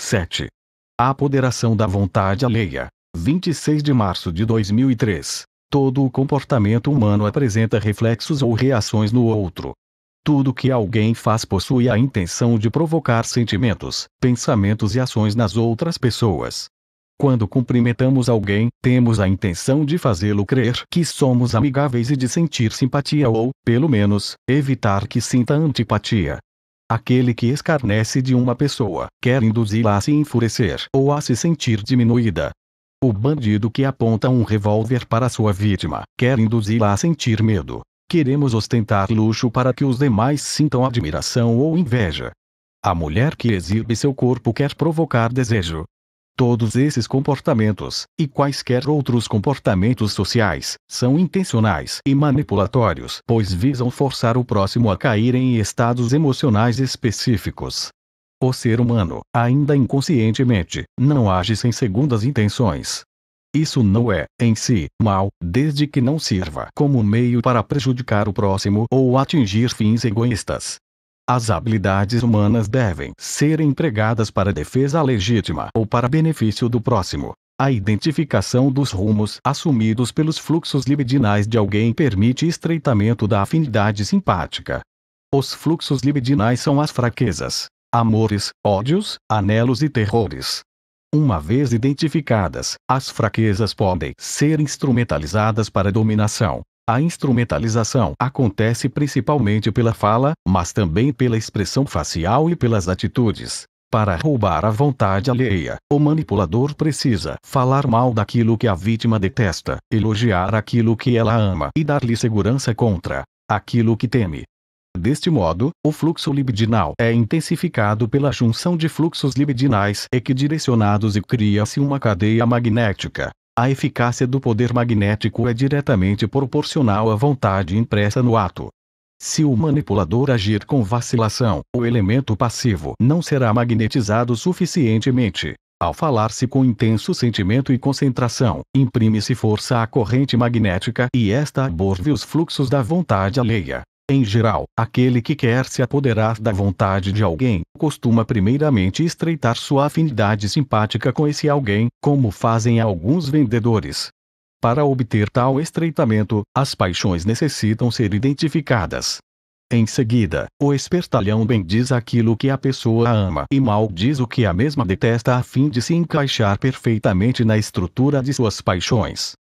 7. A apoderação da vontade alheia. 26 de março de 2003. Todo o comportamento humano apresenta reflexos ou reações no outro. Tudo que alguém faz possui a intenção de provocar sentimentos, pensamentos e ações nas outras pessoas. Quando cumprimentamos alguém, temos a intenção de fazê-lo crer que somos amigáveis e de sentir simpatia ou, pelo menos, evitar que sinta antipatia. Aquele que escarnece de uma pessoa quer induzi-la a se enfurecer ou a se sentir diminuída. O bandido que aponta um revólver para sua vítima quer induzi-la a sentir medo. Queremos ostentar luxo para que os demais sintam admiração ou inveja. A mulher que exibe seu corpo quer provocar desejo, Todos esses comportamentos, e quaisquer outros comportamentos sociais, são intencionais e manipulatórios, pois visam forçar o próximo a cair em estados emocionais específicos. O ser humano, ainda inconscientemente, não age sem segundas intenções. Isso não é, em si, mal, desde que não sirva como meio para prejudicar o próximo ou atingir fins egoístas. As habilidades humanas devem ser empregadas para defesa legítima ou para benefício do próximo. A identificação dos rumos assumidos pelos fluxos libidinais de alguém permite estreitamento da afinidade simpática. Os fluxos libidinais são as fraquezas, amores, ódios, anelos e terrores. Uma vez identificadas, as fraquezas podem ser instrumentalizadas para dominação, a instrumentalização acontece principalmente pela fala, mas também pela expressão facial e pelas atitudes. Para roubar a vontade alheia, o manipulador precisa falar mal daquilo que a vítima detesta, elogiar aquilo que ela ama e dar-lhe segurança contra aquilo que teme. Deste modo, o fluxo libidinal é intensificado pela junção de fluxos libidinais equidirecionados e cria-se uma cadeia magnética a eficácia do poder magnético é diretamente proporcional à vontade impressa no ato. Se o manipulador agir com vacilação, o elemento passivo não será magnetizado suficientemente. Ao falar-se com intenso sentimento e concentração, imprime-se força à corrente magnética e esta absorve os fluxos da vontade alheia. Em geral, aquele que quer se apoderar da vontade de alguém, costuma primeiramente estreitar sua afinidade simpática com esse alguém, como fazem alguns vendedores. Para obter tal estreitamento, as paixões necessitam ser identificadas. Em seguida, o espertalhão diz aquilo que a pessoa ama e diz o que a mesma detesta a fim de se encaixar perfeitamente na estrutura de suas paixões.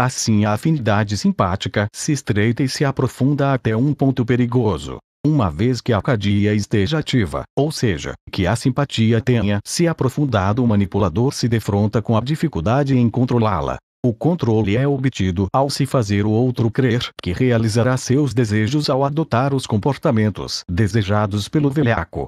Assim a afinidade simpática se estreita e se aprofunda até um ponto perigoso. Uma vez que a cadia esteja ativa, ou seja, que a simpatia tenha se aprofundado, o manipulador se defronta com a dificuldade em controlá-la. O controle é obtido ao se fazer o outro crer que realizará seus desejos ao adotar os comportamentos desejados pelo velhaco.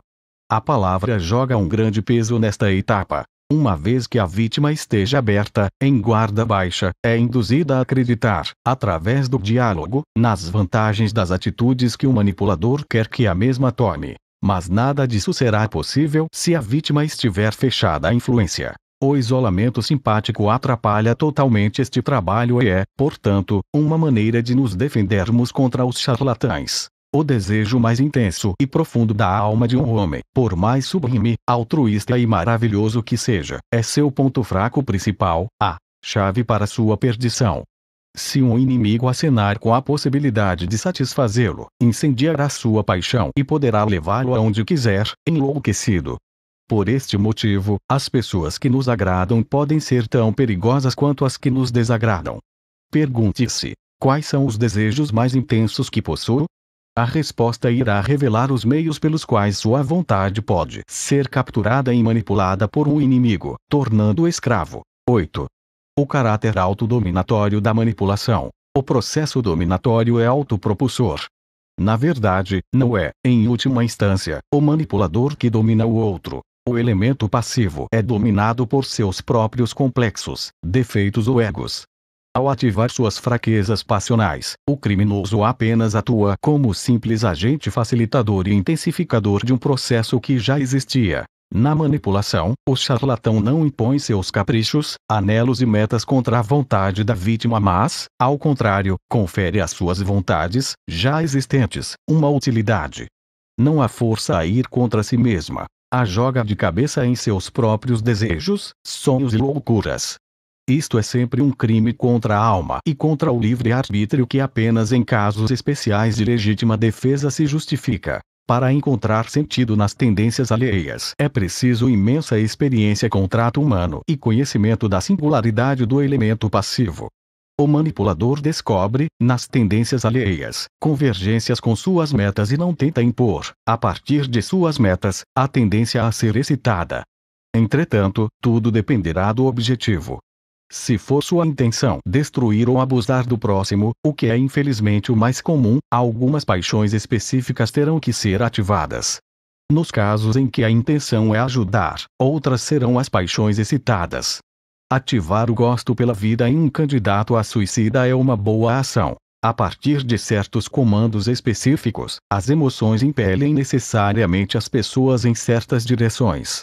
A palavra joga um grande peso nesta etapa. Uma vez que a vítima esteja aberta, em guarda baixa, é induzida a acreditar, através do diálogo, nas vantagens das atitudes que o manipulador quer que a mesma tome. Mas nada disso será possível se a vítima estiver fechada à influência. O isolamento simpático atrapalha totalmente este trabalho e é, portanto, uma maneira de nos defendermos contra os charlatães o desejo mais intenso e profundo da alma de um homem, por mais sublime, altruísta e maravilhoso que seja, é seu ponto fraco principal, a chave para sua perdição. Se um inimigo acenar com a possibilidade de satisfazê-lo, incendiará sua paixão e poderá levá-lo aonde quiser, enlouquecido. Por este motivo, as pessoas que nos agradam podem ser tão perigosas quanto as que nos desagradam. Pergunte-se: quais são os desejos mais intensos que possuo? A resposta irá revelar os meios pelos quais sua vontade pode ser capturada e manipulada por um inimigo, tornando-o escravo. 8. O caráter autodominatório da manipulação. O processo dominatório é autopropulsor. Na verdade, não é, em última instância, o manipulador que domina o outro. O elemento passivo é dominado por seus próprios complexos, defeitos ou egos, ao ativar suas fraquezas passionais, o criminoso apenas atua como simples agente facilitador e intensificador de um processo que já existia. Na manipulação, o charlatão não impõe seus caprichos, anelos e metas contra a vontade da vítima, mas, ao contrário, confere às suas vontades, já existentes, uma utilidade. Não há força a ir contra si mesma, a joga de cabeça em seus próprios desejos, sonhos e loucuras, isto é sempre um crime contra a alma e contra o livre-arbítrio que apenas em casos especiais de legítima defesa se justifica. Para encontrar sentido nas tendências alheias, é preciso imensa experiência com o trato humano e conhecimento da singularidade do elemento passivo. O manipulador descobre, nas tendências alheias, convergências com suas metas e não tenta impor, a partir de suas metas, a tendência a ser excitada. Entretanto, tudo dependerá do objetivo, se for sua intenção destruir ou abusar do próximo, o que é infelizmente o mais comum, algumas paixões específicas terão que ser ativadas. Nos casos em que a intenção é ajudar, outras serão as paixões excitadas. Ativar o gosto pela vida em um candidato a suicida é uma boa ação. A partir de certos comandos específicos, as emoções impelem necessariamente as pessoas em certas direções.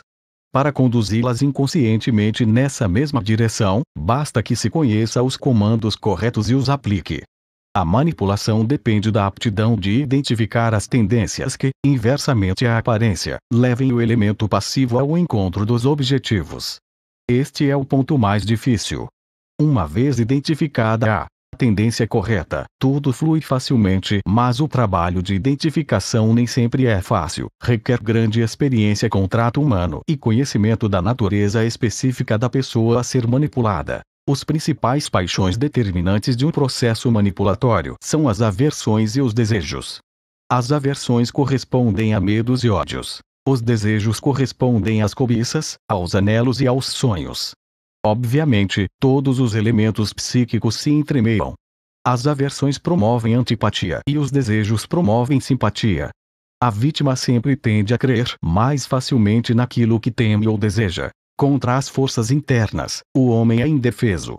Para conduzi-las inconscientemente nessa mesma direção, basta que se conheça os comandos corretos e os aplique. A manipulação depende da aptidão de identificar as tendências que, inversamente à aparência, levem o elemento passivo ao encontro dos objetivos. Este é o ponto mais difícil. Uma vez identificada a tendência é correta. Tudo flui facilmente, mas o trabalho de identificação nem sempre é fácil. Requer grande experiência com o trato humano e conhecimento da natureza específica da pessoa a ser manipulada. Os principais paixões determinantes de um processo manipulatório são as aversões e os desejos. As aversões correspondem a medos e ódios. Os desejos correspondem às cobiças, aos anelos e aos sonhos. Obviamente, todos os elementos psíquicos se entremeiam. As aversões promovem antipatia e os desejos promovem simpatia. A vítima sempre tende a crer mais facilmente naquilo que teme ou deseja. Contra as forças internas, o homem é indefeso.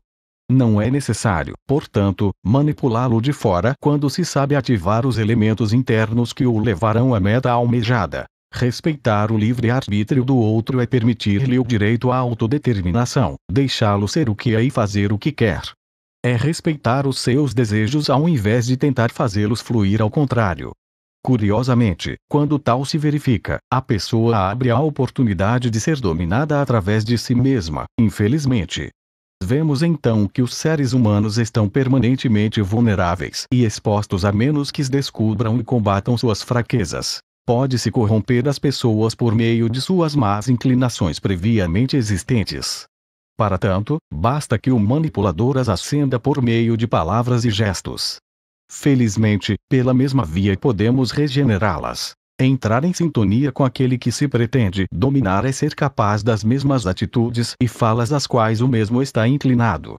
Não é necessário, portanto, manipulá-lo de fora quando se sabe ativar os elementos internos que o levarão à meta almejada. Respeitar o livre-arbítrio do outro é permitir-lhe o direito à autodeterminação, deixá-lo ser o que é e fazer o que quer. É respeitar os seus desejos ao invés de tentar fazê-los fluir ao contrário. Curiosamente, quando tal se verifica, a pessoa abre a oportunidade de ser dominada através de si mesma, infelizmente. Vemos então que os seres humanos estão permanentemente vulneráveis e expostos a menos que descubram e combatam suas fraquezas pode-se corromper as pessoas por meio de suas más inclinações previamente existentes. Para tanto, basta que o manipulador as acenda por meio de palavras e gestos. Felizmente, pela mesma via podemos regenerá-las. Entrar em sintonia com aquele que se pretende dominar é ser capaz das mesmas atitudes e falas às quais o mesmo está inclinado.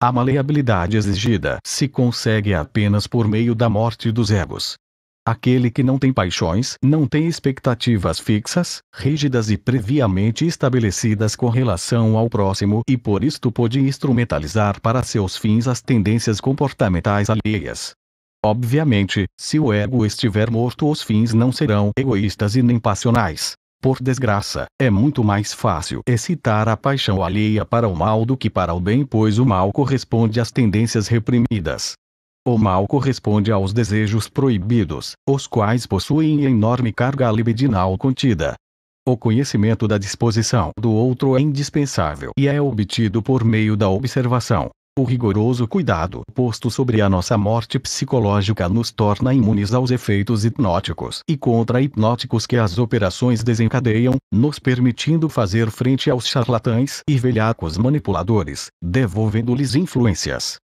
A maleabilidade exigida se consegue apenas por meio da morte dos egos, Aquele que não tem paixões não tem expectativas fixas, rígidas e previamente estabelecidas com relação ao próximo e por isto pode instrumentalizar para seus fins as tendências comportamentais alheias. Obviamente, se o ego estiver morto, os fins não serão egoístas e nem passionais. Por desgraça, é muito mais fácil excitar a paixão alheia para o mal do que para o bem, pois o mal corresponde às tendências reprimidas. O mal corresponde aos desejos proibidos, os quais possuem enorme carga libidinal contida. O conhecimento da disposição do outro é indispensável e é obtido por meio da observação. O rigoroso cuidado posto sobre a nossa morte psicológica nos torna imunes aos efeitos hipnóticos e contra-hipnóticos que as operações desencadeiam, nos permitindo fazer frente aos charlatães e velhacos manipuladores, devolvendo-lhes influências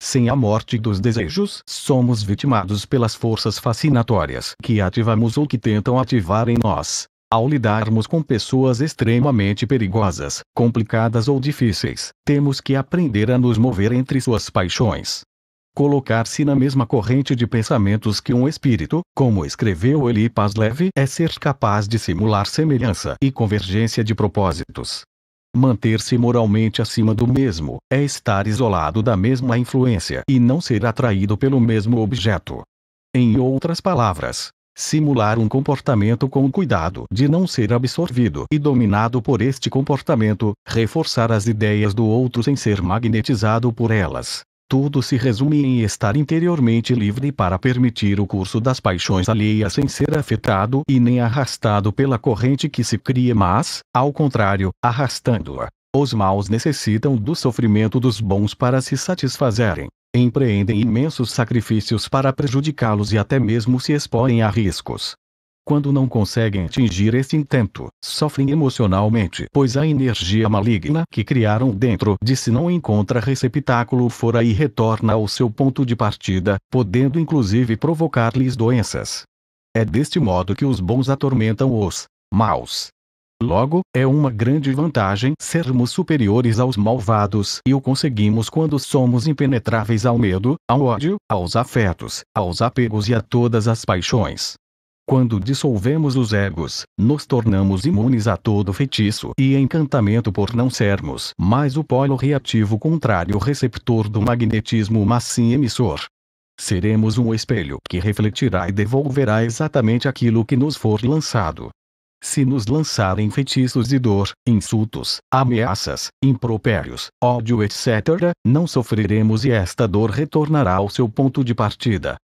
sem a morte dos desejos, somos vitimados pelas forças fascinatórias que ativamos ou que tentam ativar em nós. Ao lidarmos com pessoas extremamente perigosas, complicadas ou difíceis, temos que aprender a nos mover entre suas paixões. Colocar-se na mesma corrente de pensamentos que um espírito, como escreveu Eli Paslev, é ser capaz de simular semelhança e convergência de propósitos, Manter-se moralmente acima do mesmo é estar isolado da mesma influência e não ser atraído pelo mesmo objeto. Em outras palavras, simular um comportamento com o cuidado de não ser absorvido e dominado por este comportamento, reforçar as ideias do outro sem ser magnetizado por elas, tudo se resume em estar interiormente livre para permitir o curso das paixões alheias sem ser afetado e nem arrastado pela corrente que se cria, mas, ao contrário, arrastando-a. Os maus necessitam do sofrimento dos bons para se satisfazerem. Empreendem imensos sacrifícios para prejudicá-los e até mesmo se expõem a riscos. Quando não conseguem atingir esse intento, sofrem emocionalmente, pois a energia maligna que criaram dentro de si não encontra receptáculo fora e retorna ao seu ponto de partida, podendo inclusive provocar-lhes doenças. É deste modo que os bons atormentam os maus. Logo, é uma grande vantagem sermos superiores aos malvados e o conseguimos quando somos impenetráveis ao medo, ao ódio, aos afetos, aos apegos e a todas as paixões. Quando dissolvemos os egos, nos tornamos imunes a todo feitiço e encantamento por não sermos mais o polo reativo contrário receptor do magnetismo mas sim emissor. Seremos um espelho que refletirá e devolverá exatamente aquilo que nos for lançado. Se nos lançarem feitiços de dor, insultos, ameaças, impropérios, ódio etc., não sofreremos e esta dor retornará ao seu ponto de partida,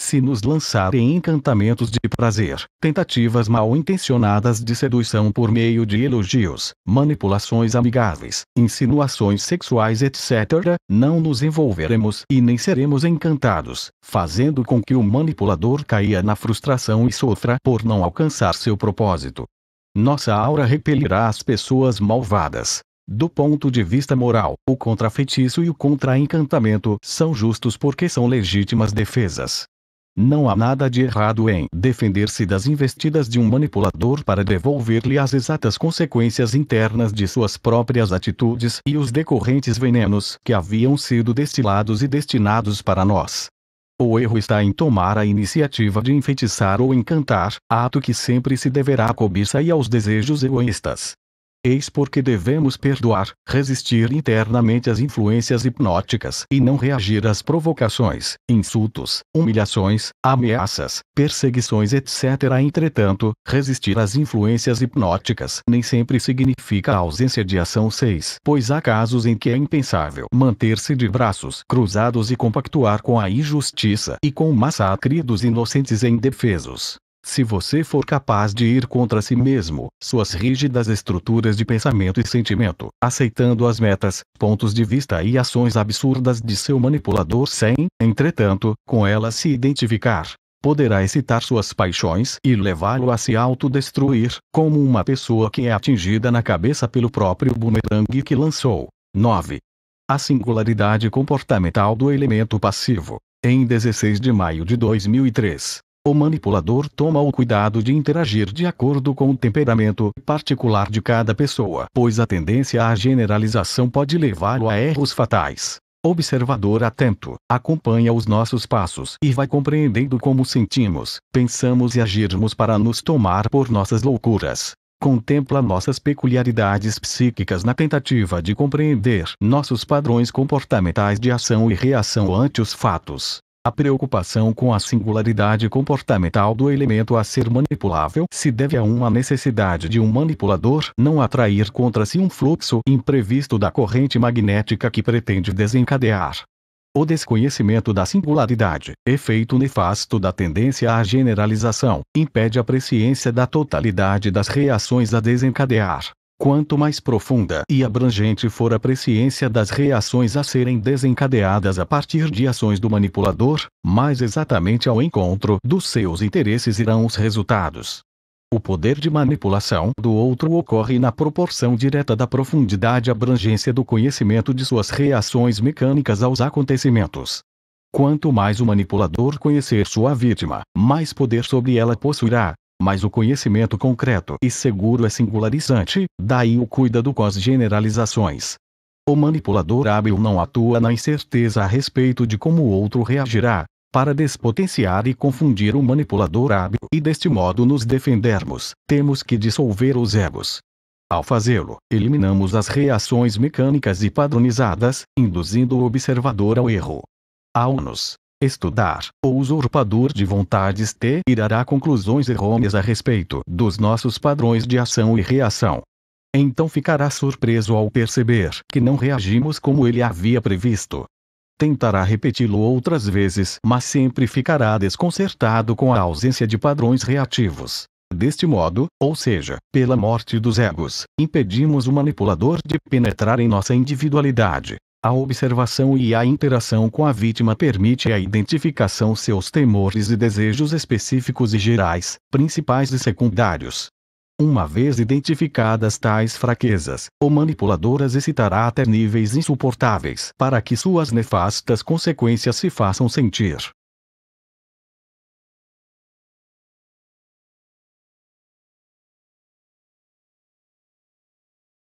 se nos lançarem encantamentos de prazer, tentativas mal intencionadas de sedução por meio de elogios, manipulações amigáveis, insinuações sexuais, etc., não nos envolveremos e nem seremos encantados, fazendo com que o manipulador caia na frustração e sofra por não alcançar seu propósito. Nossa aura repelirá as pessoas malvadas. Do ponto de vista moral, o contrafeitiço e o contraencantamento são justos porque são legítimas defesas, não há nada de errado em defender-se das investidas de um manipulador para devolver-lhe as exatas consequências internas de suas próprias atitudes e os decorrentes venenos que haviam sido destilados e destinados para nós. O erro está em tomar a iniciativa de enfeitiçar ou encantar, ato que sempre se deverá à cobiça e aos desejos egoístas. Eis porque devemos perdoar, resistir internamente às influências hipnóticas e não reagir às provocações, insultos, humilhações, ameaças, perseguições, etc. Entretanto, resistir às influências hipnóticas nem sempre significa a ausência de ação 6, pois há casos em que é impensável manter-se de braços cruzados e compactuar com a injustiça e com o massacre dos inocentes indefesos. Se você for capaz de ir contra si mesmo, suas rígidas estruturas de pensamento e sentimento, aceitando as metas, pontos de vista e ações absurdas de seu manipulador sem, entretanto, com elas se identificar, poderá excitar suas paixões e levá-lo a se autodestruir, como uma pessoa que é atingida na cabeça pelo próprio bumerangue que lançou. 9. A singularidade comportamental do elemento passivo. Em 16 de maio de 2003, o manipulador toma o cuidado de interagir de acordo com o temperamento particular de cada pessoa, pois a tendência à generalização pode levá-lo a erros fatais. Observador atento, acompanha os nossos passos e vai compreendendo como sentimos, pensamos e agirmos para nos tomar por nossas loucuras. Contempla nossas peculiaridades psíquicas na tentativa de compreender nossos padrões comportamentais de ação e reação ante os fatos. A preocupação com a singularidade comportamental do elemento a ser manipulável se deve a uma necessidade de um manipulador não atrair contra si um fluxo imprevisto da corrente magnética que pretende desencadear. O desconhecimento da singularidade, efeito nefasto da tendência à generalização, impede a presciência da totalidade das reações a desencadear. Quanto mais profunda e abrangente for a presciência das reações a serem desencadeadas a partir de ações do manipulador, mais exatamente ao encontro dos seus interesses irão os resultados. O poder de manipulação do outro ocorre na proporção direta da profundidade e abrangência do conhecimento de suas reações mecânicas aos acontecimentos. Quanto mais o manipulador conhecer sua vítima, mais poder sobre ela possuirá, mas o conhecimento concreto e seguro é singularizante, daí o cuidado com as generalizações. O manipulador hábil não atua na incerteza a respeito de como o outro reagirá, para despotenciar e confundir o manipulador hábil e deste modo nos defendermos, temos que dissolver os egos. Ao fazê-lo, eliminamos as reações mecânicas e padronizadas, induzindo o observador ao erro. Ao nos estudar, o usurpador de vontades te tirará conclusões errôneas a respeito dos nossos padrões de ação e reação. Então ficará surpreso ao perceber que não reagimos como ele havia previsto. Tentará repeti-lo outras vezes, mas sempre ficará desconcertado com a ausência de padrões reativos. Deste modo, ou seja, pela morte dos egos, impedimos o manipulador de penetrar em nossa individualidade, a observação e a interação com a vítima permite a identificação seus temores e desejos específicos e gerais, principais e secundários. Uma vez identificadas tais fraquezas, o manipulador as excitará até níveis insuportáveis para que suas nefastas consequências se façam sentir.